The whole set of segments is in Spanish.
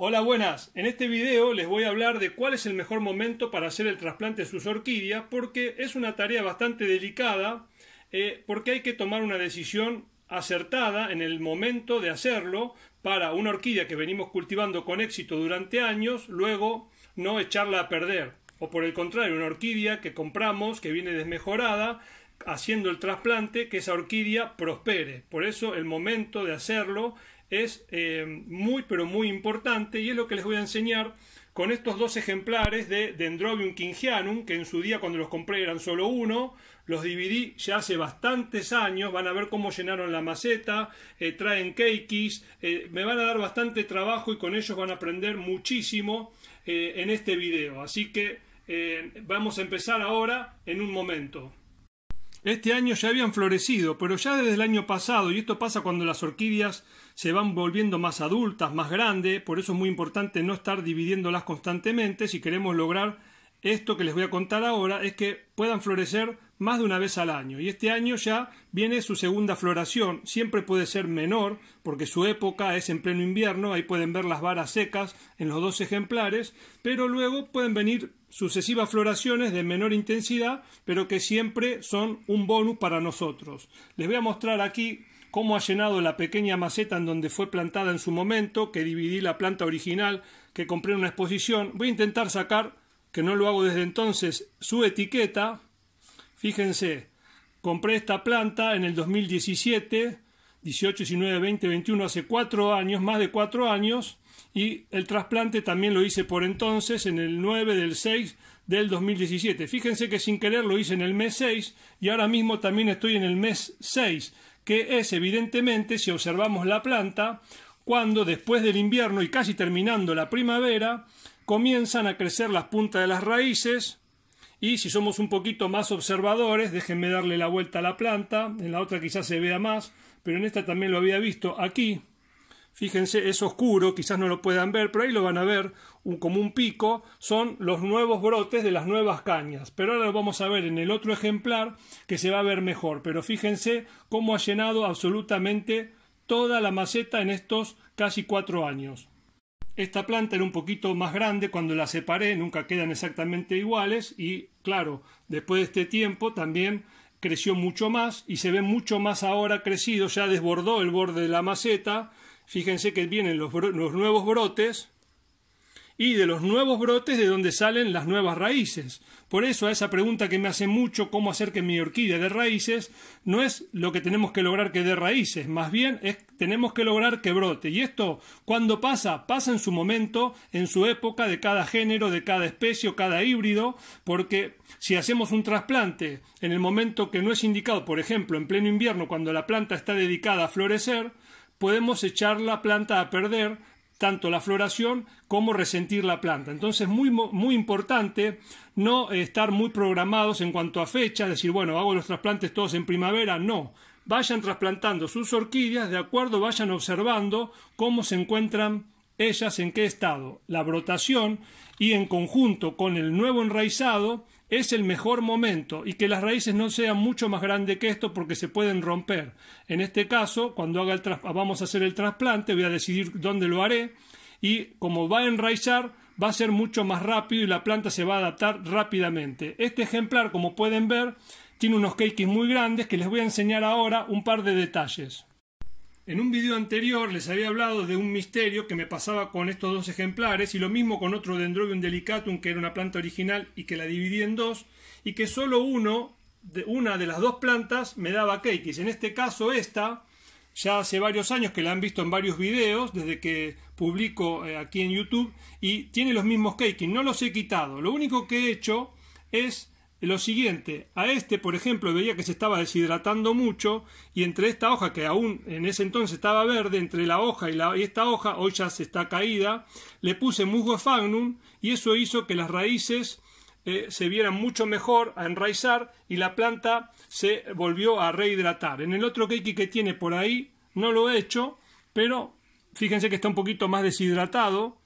Hola, buenas. En este video les voy a hablar de cuál es el mejor momento para hacer el trasplante de sus orquídeas, porque es una tarea bastante delicada, eh, porque hay que tomar una decisión acertada en el momento de hacerlo para una orquídea que venimos cultivando con éxito durante años, luego no echarla a perder. O por el contrario, una orquídea que compramos, que viene desmejorada, haciendo el trasplante, que esa orquídea prospere. Por eso el momento de hacerlo es eh, muy pero muy importante y es lo que les voy a enseñar con estos dos ejemplares de Dendrobium kingianum, que en su día cuando los compré eran solo uno, los dividí ya hace bastantes años, van a ver cómo llenaron la maceta, eh, traen keikis, eh, me van a dar bastante trabajo y con ellos van a aprender muchísimo en este video. Así que vamos a empezar ahora en un momento. Este año ya habían florecido, pero ya desde el año pasado, y esto pasa cuando las orquídeas se van volviendo más adultas, más grandes, por eso es muy importante no estar dividiéndolas constantemente si queremos lograr esto que les voy a contar ahora, es que puedan florecer más de una vez al año. Y este año ya viene su segunda floración, siempre puede ser menor, porque su época es en pleno invierno, ahí pueden ver las varas secas en los dos ejemplares, pero luego pueden venir sucesivas floraciones de menor intensidad, pero que siempre son un bonus para nosotros. Les voy a mostrar aquí cómo ha llenado la pequeña maceta en donde fue plantada en su momento, que dividí la planta original que compré en una exposición. Voy a intentar sacar, que no lo hago desde entonces, su etiqueta. Fíjense, compré esta planta en el 2017, 18, 19, 20, 21, hace cuatro años, más de cuatro años y el trasplante también lo hice por entonces, en el 9 del 6 del 2017. Fíjense que sin querer lo hice en el mes 6 y ahora mismo también estoy en el mes 6, que es evidentemente, si observamos la planta, cuando después del invierno y casi terminando la primavera, comienzan a crecer las puntas de las raíces, y si somos un poquito más observadores, déjenme darle la vuelta a la planta, en la otra quizás se vea más, pero en esta también lo había visto aquí, Fíjense, es oscuro, quizás no lo puedan ver, pero ahí lo van a ver, un, como un pico, son los nuevos brotes de las nuevas cañas. Pero ahora lo vamos a ver en el otro ejemplar que se va a ver mejor. Pero fíjense cómo ha llenado absolutamente toda la maceta en estos casi cuatro años. Esta planta era un poquito más grande cuando la separé, nunca quedan exactamente iguales y claro, después de este tiempo también creció mucho más y se ve mucho más ahora crecido, ya desbordó el borde de la maceta Fíjense que vienen los, nuevos brotes y de los nuevos brotes de donde salen las nuevas raíces. Por eso a esa pregunta que me hace mucho cómo hacer que mi orquídea dé raíces, no es lo que tenemos que lograr que dé raíces, más bien es tenemos que lograr que brote. Y esto, cuando pasa? Pasa en su momento, en su época, de cada género, de cada especie o cada híbrido, porque si hacemos un trasplante en el momento que no es indicado, por ejemplo, en pleno invierno, cuando la planta está dedicada a florecer, podemos echar la planta a perder, tanto la floración como resentir la planta. Entonces, muy, muy importante no estar muy programados en cuanto a fecha, decir, bueno, hago los trasplantes todos en primavera, no. Vayan trasplantando sus orquídeas, de acuerdo, vayan observando cómo se encuentran ellas, en qué estado. La brotación y en conjunto con el nuevo enraizado, es el mejor momento y que las raíces no sean mucho más grandes que esto porque se pueden romper. En este caso, cuando haga el vamos a hacer el trasplante, voy a decidir dónde lo haré y como va a enraizar, va a ser mucho más rápido y la planta se va a adaptar rápidamente. Este ejemplar, como pueden ver, tiene unos cakes muy grandes que les voy a enseñar ahora un par de detalles. En un vídeo anterior les había hablado de un misterio que me pasaba con estos dos ejemplares y lo mismo con otro Dendrobium delicatum que era una planta original y que la dividí en dos y que solo uno, de una de las dos plantas me daba cakis. En este caso esta, ya hace varios años que la han visto en varios videos desde que publico eh, aquí en YouTube y tiene los mismos keikis, no los he quitado. Lo único que he hecho es lo siguiente, a este, por ejemplo, veía que se estaba deshidratando mucho y entre esta hoja, que aún en ese entonces estaba verde, entre la hoja y, esta hoja, hoy ya se está caída, le puse musgo fagnum y eso hizo que las raíces eh, se vieran mucho mejor a enraizar y la planta se volvió a rehidratar. En el otro keiki que tiene por ahí, no lo he hecho, pero fíjense que está un poquito más deshidratado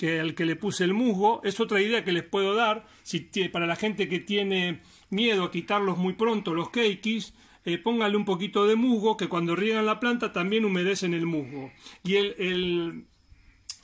que al que le puse el musgo. Es otra idea que les puedo dar si para la gente que tiene miedo a quitarlos muy pronto los keikis. Eh, pónganle un poquito de musgo que cuando riegan la planta también humedecen el musgo. Y el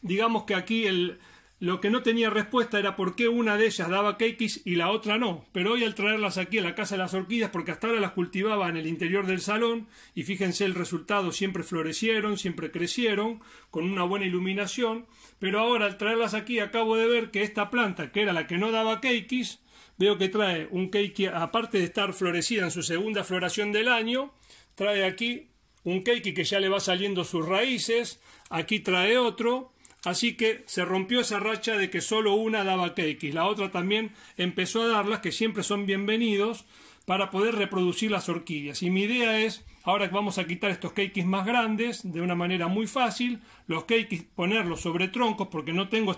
digamos que aquí el, lo que no tenía respuesta era por qué una de ellas daba Keikis y la otra no, pero hoy al traerlas aquí a la casa de las orquídeas, porque hasta ahora las cultivaba en el interior del salón, y fíjense el resultado, siempre florecieron, siempre crecieron, con una buena iluminación, pero ahora al traerlas aquí acabo de ver que esta planta, que era la que no daba Keikis, veo que trae un keiki, aparte de estar florecida en su segunda floración del año, trae aquí un keiki que ya le va saliendo sus raíces, aquí trae otro, Así que se rompió esa racha de que solo una daba cakes, la otra también empezó a darlas, que siempre son bienvenidos, para poder reproducir las orquídeas. Y mi idea es, ahora que vamos a quitar estos cakes más grandes, de una manera muy fácil, los cakes ponerlos sobre troncos, porque no tengo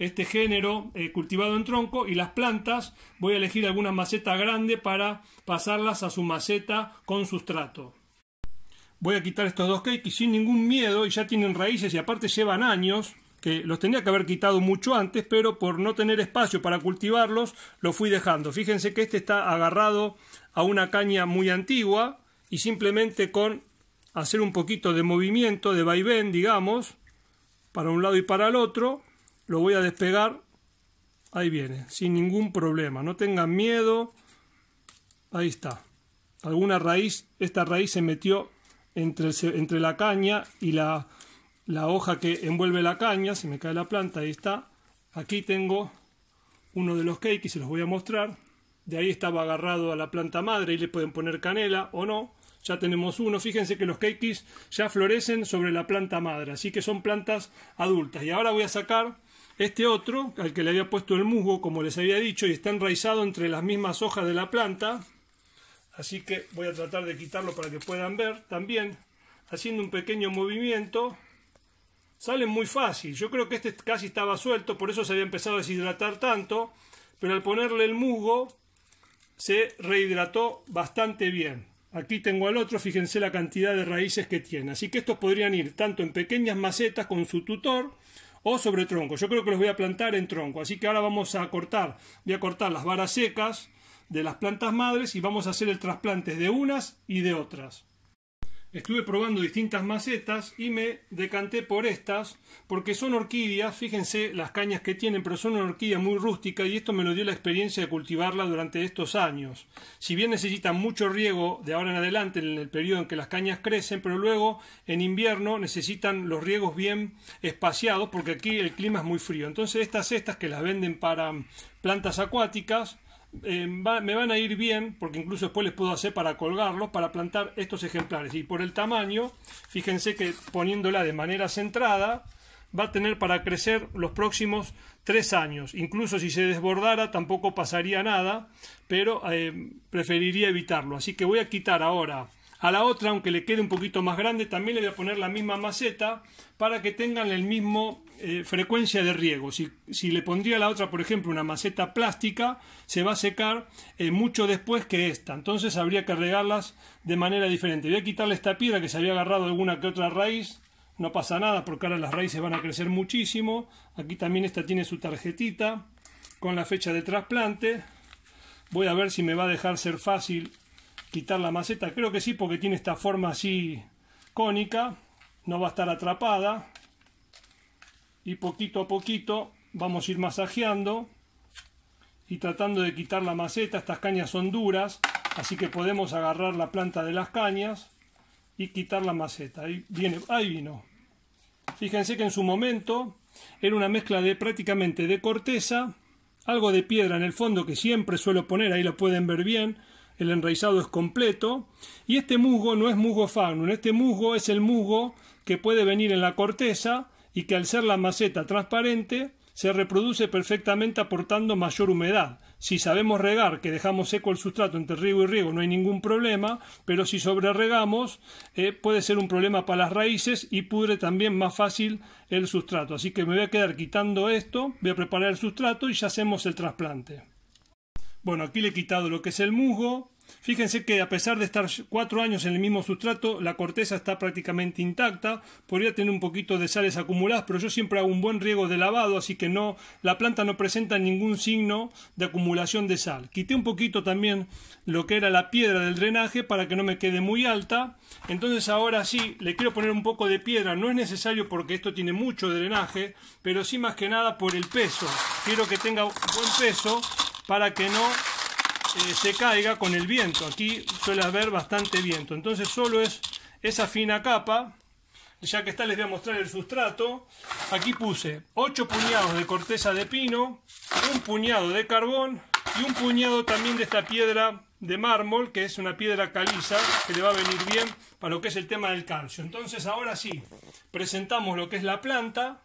este género eh, cultivado en tronco, y las plantas voy a elegir alguna maceta grande para pasarlas a su maceta con sustrato voy a quitar estos dos cakes sin ningún miedo y ya tienen raíces y aparte llevan años que los tenía que haber quitado mucho antes, pero por no tener espacio para cultivarlos, lo fui dejando. Fíjense que este está agarrado a una caña muy antigua y simplemente con hacer un poquito de movimiento, de vaivén, digamos, para un lado y para el otro, lo voy a despegar. Ahí viene, sin ningún problema. No tengan miedo. Ahí está. Alguna raíz, esta raíz se metió entre, la caña y la, la hoja que envuelve la caña, se me cae la planta, ahí está. Aquí tengo uno de los cakes se los voy a mostrar. De ahí estaba agarrado a la planta madre y le pueden poner canela o no. Ya tenemos uno. Fíjense que los cakes ya florecen sobre la planta madre, así que son plantas adultas. Y ahora voy a sacar este otro, al que le había puesto el musgo, como les había dicho, y está enraizado entre las mismas hojas de la planta. Así que voy a tratar de quitarlo para que puedan ver también. Haciendo un pequeño movimiento. sale muy fácil. Yo creo que este casi estaba suelto, por eso se había empezado a deshidratar tanto. Pero al ponerle el musgo, se rehidrató bastante bien. Aquí tengo al otro, fíjense la cantidad de raíces que tiene. Así que estos podrían ir tanto en pequeñas macetas con su tutor o sobre tronco. Yo creo que los voy a plantar en tronco. Así que ahora vamos a cortar. Voy a cortar las varas secas de las plantas madres y vamos a hacer el trasplante de unas y de otras. Estuve probando distintas macetas y me decanté por estas porque son orquídeas, fíjense las cañas que tienen, pero son una orquídea muy rústica y esto me lo dio la experiencia de cultivarla durante estos años. Si bien necesitan mucho riego de ahora en adelante en el periodo en que las cañas crecen, pero luego en invierno necesitan los riegos bien espaciados porque aquí el clima es muy frío. Entonces estas cestas que las venden para plantas acuáticas Em, me van a ir bien, porque incluso después les puedo hacer para colgarlos, para plantar estos ejemplares. Y por el tamaño, fíjense que poniéndola de manera centrada, va a tener para crecer los próximos tres años. Incluso si se desbordara tampoco pasaría nada, pero eh, preferiría evitarlo. Así que voy a quitar ahora a la otra, aunque le quede un poquito más grande, también le voy a poner la misma maceta para que tengan el mismo eh, frecuencia de riego. Si, le pondría a la otra, por ejemplo, una maceta plástica, se va a secar eh, mucho después que esta. Entonces habría que regarlas de manera diferente. Voy a quitarle esta piedra que se había agarrado alguna que otra raíz. No pasa nada porque ahora las raíces van a crecer muchísimo. Aquí también esta tiene su tarjetita con la fecha de trasplante. Voy a ver si me va a dejar ser fácil quitar la maceta, creo que sí, porque tiene esta forma así cónica, no va a estar atrapada. Y poquito a poquito vamos a ir masajeando y tratando de quitar la maceta. Estas cañas son duras, así que podemos agarrar la planta de las cañas y quitar la maceta. Ahí, viene, ahí vino. Fíjense que en su momento era una mezcla de prácticamente de corteza, algo de piedra en el fondo que siempre suelo poner, ahí lo pueden ver bien, el enraizado es completo, y este musgo no es musgo fagnum, este musgo es el musgo que puede venir en la corteza y que al ser la maceta transparente se reproduce perfectamente aportando mayor humedad. Si sabemos regar, que dejamos seco el sustrato entre riego y riego, no hay ningún problema, pero si sobre regamos, eh, puede ser un problema para las raíces y pudre también más fácil el sustrato. Así que me voy a quedar quitando esto, voy a preparar el sustrato y ya hacemos el trasplante. Bueno, aquí le he quitado lo que es el musgo, Fíjense que a pesar de estar cuatro años en el mismo sustrato, la corteza está prácticamente intacta. Podría tener un poquito de sales acumuladas, pero yo siempre hago un buen riego de lavado, así que no, la planta no presenta ningún signo de acumulación de sal. Quité un poquito también lo que era la piedra del drenaje para que no me quede muy alta. Entonces ahora sí, le quiero poner un poco de piedra. No es necesario porque esto tiene mucho drenaje, pero sí más que nada por el peso. Quiero que tenga buen peso para que no eh, se caiga con el viento. Aquí suele haber bastante viento. Entonces solo es esa fina capa. Ya que está les voy a mostrar el sustrato. Aquí puse 8 puñados de corteza de pino, un puñado de carbón y un puñado también de esta piedra de mármol, que es una piedra caliza, que le va a venir bien para lo que es el tema del calcio. Entonces ahora sí, presentamos lo que es la planta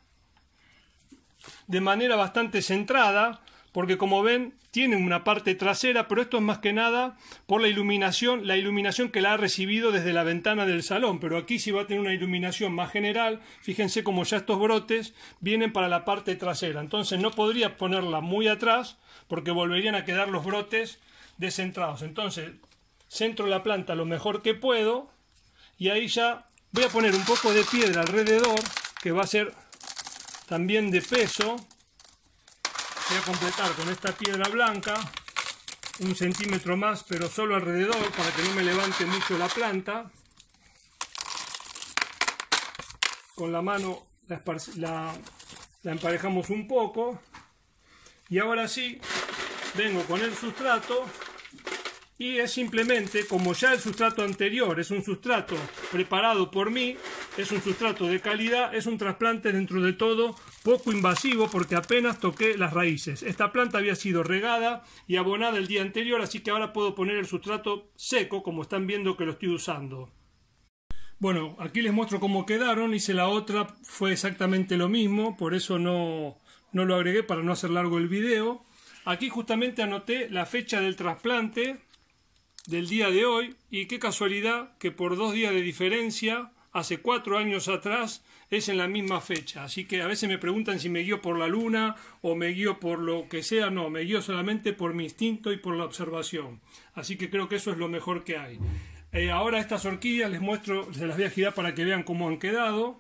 de manera bastante centrada porque como ven tiene una parte trasera, pero esto es más que nada por la iluminación, la iluminación que la ha recibido desde la ventana del salón, pero aquí sí va a tener una iluminación más general, fíjense como ya estos brotes vienen para la parte trasera, entonces no podría ponerla muy atrás porque volverían a quedar los brotes descentrados, entonces centro la planta lo mejor que puedo y ahí ya voy a poner un poco de piedra alrededor que va a ser también de peso a completar con esta piedra blanca un centímetro más pero solo alrededor para que no me levante mucho la planta con la mano la, la emparejamos un poco y ahora sí vengo con el sustrato y es simplemente como ya el sustrato anterior es un sustrato preparado por mí, es un sustrato de calidad, es un trasplante dentro de todo poco invasivo porque apenas toqué las raíces. Esta planta había sido regada y abonada el día anterior, así que ahora puedo poner el sustrato seco como están viendo que lo estoy usando. Bueno, aquí les muestro cómo quedaron, hice la otra, fue exactamente lo mismo, por eso no, no lo agregué para no hacer largo el video. Aquí justamente anoté la fecha del trasplante del día de hoy y qué casualidad que por dos días de diferencia hace cuatro años atrás es en la misma fecha. Así que a veces me preguntan si me guío por la luna o me guío por lo que sea. No, me guío solamente por mi instinto y por la observación. Así que creo que eso es lo mejor que hay. Eh, ahora estas orquídeas les muestro, se las voy a girar para que vean cómo han quedado.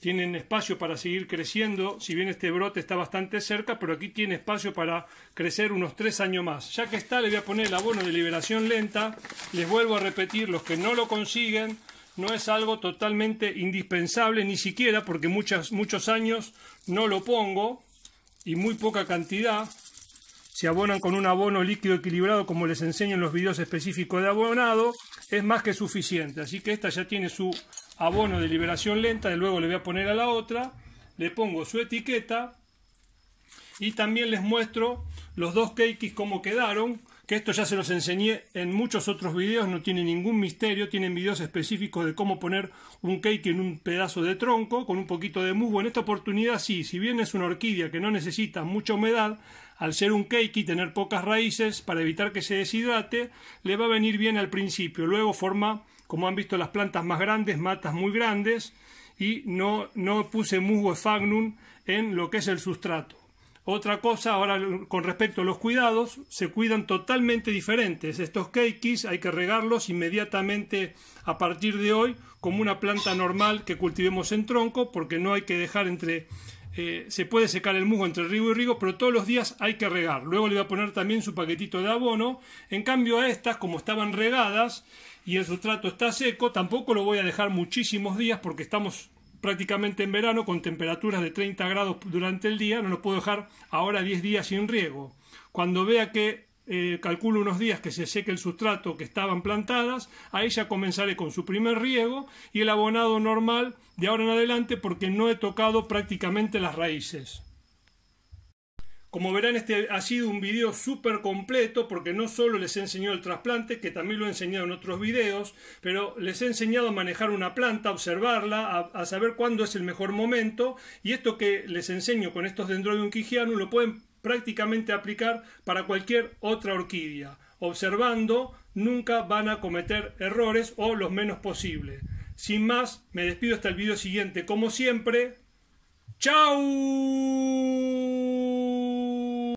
Tienen espacio para seguir creciendo, si bien este brote está bastante cerca, pero aquí tiene espacio para crecer unos tres años más. Ya que está, le voy a poner el abono de liberación lenta. Les vuelvo a repetir, los que no lo consiguen, no es algo totalmente indispensable, ni siquiera porque muchos años no lo pongo y muy poca cantidad. Se abonan con un abono líquido equilibrado como les enseño en los videos específicos de abonado, es más que suficiente. Así que esta ya tiene su abono de liberación lenta, de luego le voy a poner a la otra, le pongo su etiqueta y también les muestro los dos cakes como quedaron que esto ya se los enseñé en muchos otros videos, no tiene ningún misterio, tienen videos específicos de cómo poner un cake en un pedazo de tronco con un poquito de musgo. En esta oportunidad sí, si bien es una orquídea que no necesita mucha humedad, al ser un cake y tener pocas raíces, para evitar que se deshidrate, le va a venir bien al principio. Luego forma, como han visto las plantas más grandes, matas muy grandes, y no, no puse musgo fagnum en lo que es el sustrato. Otra cosa, ahora con respecto a los cuidados, se cuidan totalmente diferentes. Estos keikis hay que regarlos inmediatamente a partir de hoy como una planta normal que cultivemos en tronco porque no hay que dejar entre... Eh, se puede secar el musgo entre riego y riego, pero todos los días hay que regar. Luego le voy a poner también su paquetito de abono. En cambio a estas, como estaban regadas y el sustrato está seco, tampoco lo voy a dejar muchísimos días porque estamos prácticamente en verano con temperaturas de 30 grados durante el día, no lo puedo dejar ahora 10 días sin riego. Cuando vea que eh, calculo unos días que se seque el sustrato que estaban plantadas, ahí ya comenzaré con su primer riego y el abonado normal de ahora en adelante porque no he tocado prácticamente las raíces. Como verán, este ha sido un video súper completo porque no solo les he enseñado el trasplante, que también lo he enseñado en otros videos, pero les he enseñado a manejar una planta, a observarla, a, saber cuándo es el mejor momento. Y esto que les enseño con estos dendrobium quijianum lo pueden prácticamente aplicar para cualquier otra orquídea. Observando, nunca van a cometer errores o los menos posible. Sin más, me despido hasta el video siguiente. Como siempre, ¡chao!